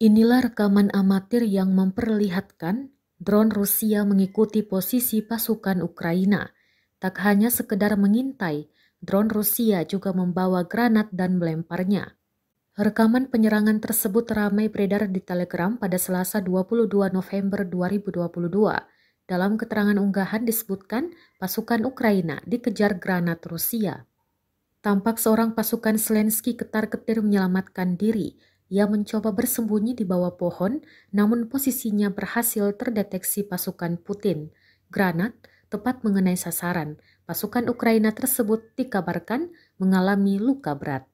Inilah rekaman amatir yang memperlihatkan drone Rusia mengikuti posisi pasukan Ukraina. Tak hanya sekedar mengintai, drone Rusia juga membawa granat dan melemparnya. Rekaman penyerangan tersebut ramai beredar di Telegram pada Selasa 22 November 2022. Dalam keterangan unggahan disebutkan pasukan Ukraina dikejar granat Rusia. Tampak seorang pasukan Zelensky ketar-ketir menyelamatkan diri, ia mencoba bersembunyi di bawah pohon, namun posisinya berhasil terdeteksi pasukan Putin. Granat tepat mengenai sasaran. Pasukan Ukraina tersebut dikabarkan mengalami luka berat.